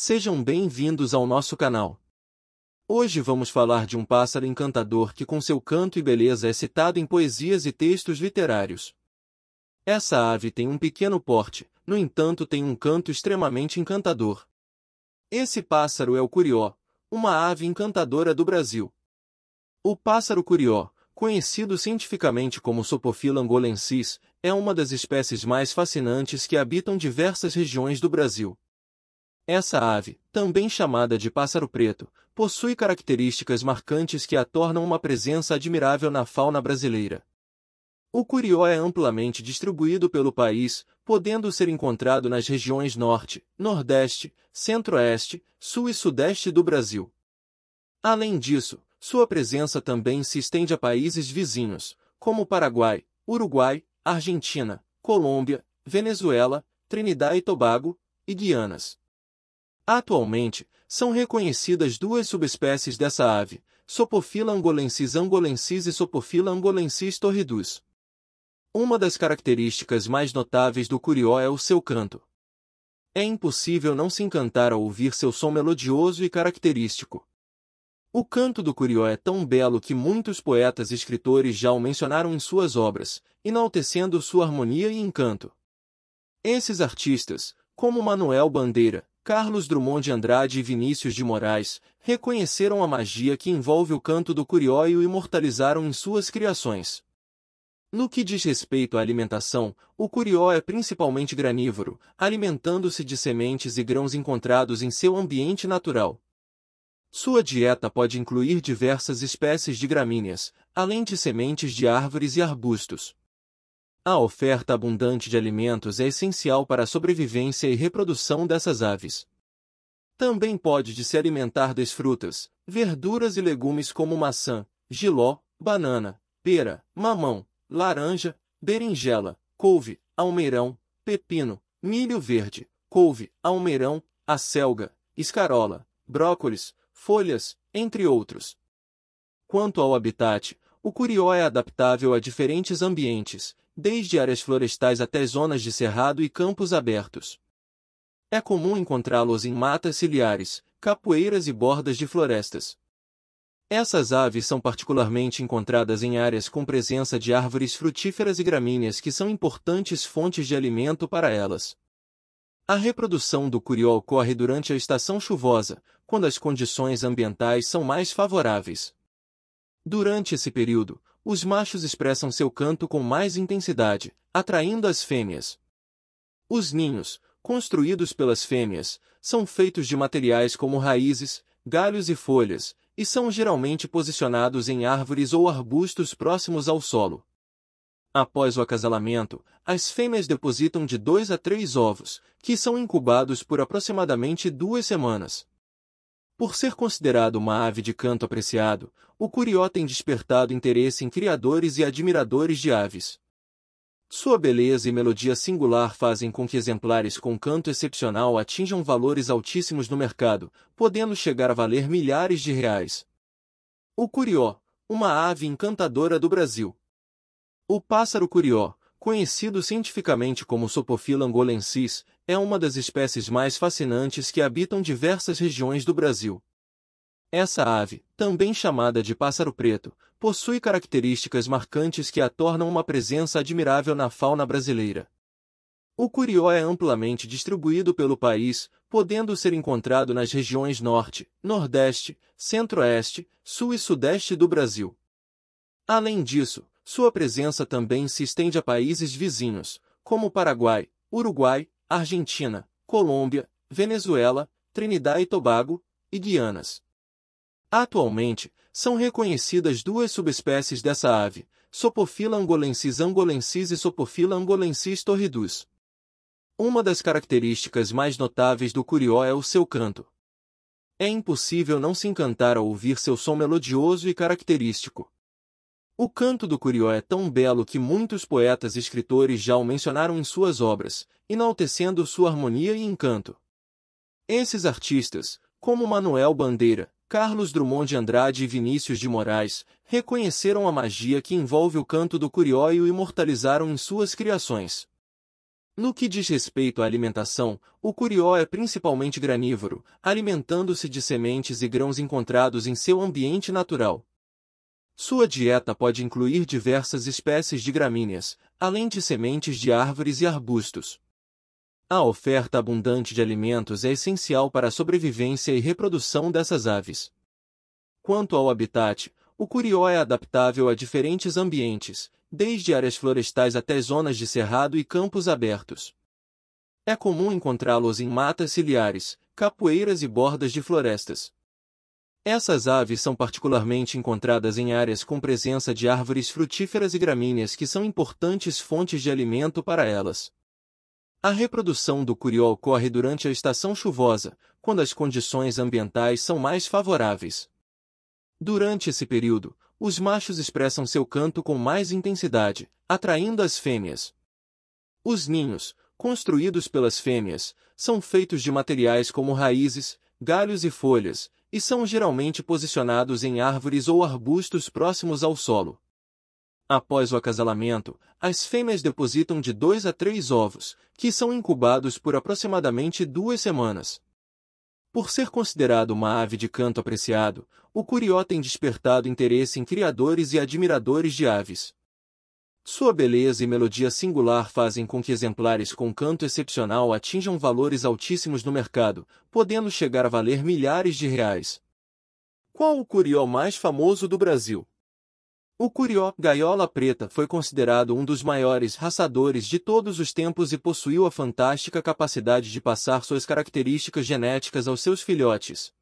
Sejam bem-vindos ao nosso canal. Hoje vamos falar de um pássaro encantador que com seu canto e beleza é citado em poesias e textos literários. Essa ave tem um pequeno porte, no entanto tem um canto extremamente encantador. Esse pássaro é o curió, uma ave encantadora do Brasil. O pássaro curió, conhecido cientificamente como Sopofila angolensis, é uma das espécies mais fascinantes que habitam diversas regiões do Brasil. Essa ave, também chamada de pássaro preto, possui características marcantes que a tornam uma presença admirável na fauna brasileira. O curió é amplamente distribuído pelo país, podendo ser encontrado nas regiões norte, nordeste, centro-oeste, sul e sudeste do Brasil. Além disso, sua presença também se estende a países vizinhos, como Paraguai, Uruguai, Argentina, Colômbia, Venezuela, Trinidad e Tobago e Guianas. Atualmente, são reconhecidas duas subespécies dessa ave, Sopophila angolensis angolensis e Sopophila angolensis torridus. Uma das características mais notáveis do curió é o seu canto. É impossível não se encantar ao ouvir seu som melodioso e característico. O canto do curió é tão belo que muitos poetas e escritores já o mencionaram em suas obras, enaltecendo sua harmonia e encanto. Esses artistas, como Manuel Bandeira, Carlos Drummond de Andrade e Vinícius de Moraes, reconheceram a magia que envolve o canto do curió e o imortalizaram em suas criações. No que diz respeito à alimentação, o curió é principalmente granívoro, alimentando-se de sementes e grãos encontrados em seu ambiente natural. Sua dieta pode incluir diversas espécies de gramíneas, além de sementes de árvores e arbustos. A oferta abundante de alimentos é essencial para a sobrevivência e reprodução dessas aves. Também pode de se alimentar das frutas, verduras e legumes como maçã, giló, banana, pera, mamão, laranja, berinjela, couve, almeirão, pepino, milho verde, couve, almeirão, acelga, escarola, brócolis, folhas, entre outros. Quanto ao habitat, o curió é adaptável a diferentes ambientes, desde áreas florestais até zonas de cerrado e campos abertos. É comum encontrá-los em matas ciliares, capoeiras e bordas de florestas. Essas aves são particularmente encontradas em áreas com presença de árvores frutíferas e gramíneas que são importantes fontes de alimento para elas. A reprodução do curió ocorre durante a estação chuvosa, quando as condições ambientais são mais favoráveis. Durante esse período, os machos expressam seu canto com mais intensidade, atraindo as fêmeas. Os ninhos, construídos pelas fêmeas, são feitos de materiais como raízes, galhos e folhas, e são geralmente posicionados em árvores ou arbustos próximos ao solo. Após o acasalamento, as fêmeas depositam de dois a três ovos, que são incubados por aproximadamente duas semanas. Por ser considerado uma ave de canto apreciado, o curió tem despertado interesse em criadores e admiradores de aves. Sua beleza e melodia singular fazem com que exemplares com canto excepcional atinjam valores altíssimos no mercado, podendo chegar a valer milhares de reais. O curió, uma ave encantadora do Brasil. O pássaro curió, conhecido cientificamente como Sopofila angolensis, é uma das espécies mais fascinantes que habitam diversas regiões do Brasil. Essa ave, também chamada de pássaro preto, possui características marcantes que a tornam uma presença admirável na fauna brasileira. O curió é amplamente distribuído pelo país, podendo ser encontrado nas regiões norte, nordeste, centro-oeste, sul e sudeste do Brasil. Além disso, sua presença também se estende a países vizinhos, como Paraguai, Uruguai, Argentina, Colômbia, Venezuela, Trinidad e Tobago, e Guianas. Atualmente, são reconhecidas duas subespécies dessa ave, Sopophila angolensis angolensis e Sopophila angolensis torridus. Uma das características mais notáveis do curió é o seu canto. É impossível não se encantar ao ouvir seu som melodioso e característico. O canto do Curió é tão belo que muitos poetas e escritores já o mencionaram em suas obras, enaltecendo sua harmonia e encanto. Esses artistas, como Manuel Bandeira, Carlos Drummond de Andrade e Vinícius de Moraes, reconheceram a magia que envolve o canto do Curió e o imortalizaram em suas criações. No que diz respeito à alimentação, o curió é principalmente granívoro, alimentando-se de sementes e grãos encontrados em seu ambiente natural, sua dieta pode incluir diversas espécies de gramíneas, além de sementes de árvores e arbustos. A oferta abundante de alimentos é essencial para a sobrevivência e reprodução dessas aves. Quanto ao habitat, o curió é adaptável a diferentes ambientes, desde áreas florestais até zonas de cerrado e campos abertos. É comum encontrá-los em matas ciliares, capoeiras e bordas de florestas. Essas aves são particularmente encontradas em áreas com presença de árvores frutíferas e gramíneas que são importantes fontes de alimento para elas. A reprodução do curió ocorre durante a estação chuvosa, quando as condições ambientais são mais favoráveis. Durante esse período, os machos expressam seu canto com mais intensidade, atraindo as fêmeas. Os ninhos, construídos pelas fêmeas, são feitos de materiais como raízes, galhos e folhas, e são geralmente posicionados em árvores ou arbustos próximos ao solo. Após o acasalamento, as fêmeas depositam de dois a três ovos, que são incubados por aproximadamente duas semanas. Por ser considerado uma ave de canto apreciado, o curió tem despertado interesse em criadores e admiradores de aves. Sua beleza e melodia singular fazem com que exemplares com canto excepcional atinjam valores altíssimos no mercado, podendo chegar a valer milhares de reais. Qual o curió mais famoso do Brasil? O curió, gaiola preta, foi considerado um dos maiores raçadores de todos os tempos e possuiu a fantástica capacidade de passar suas características genéticas aos seus filhotes.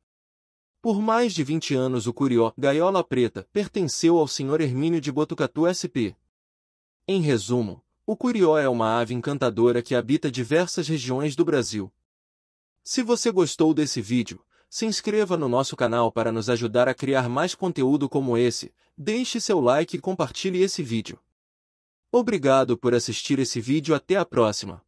Por mais de 20 anos o curió, gaiola preta, pertenceu ao Sr. Hermínio de Botucatu SP, em resumo, o curió é uma ave encantadora que habita diversas regiões do Brasil. Se você gostou desse vídeo, se inscreva no nosso canal para nos ajudar a criar mais conteúdo como esse, deixe seu like e compartilhe esse vídeo. Obrigado por assistir esse vídeo até a próxima.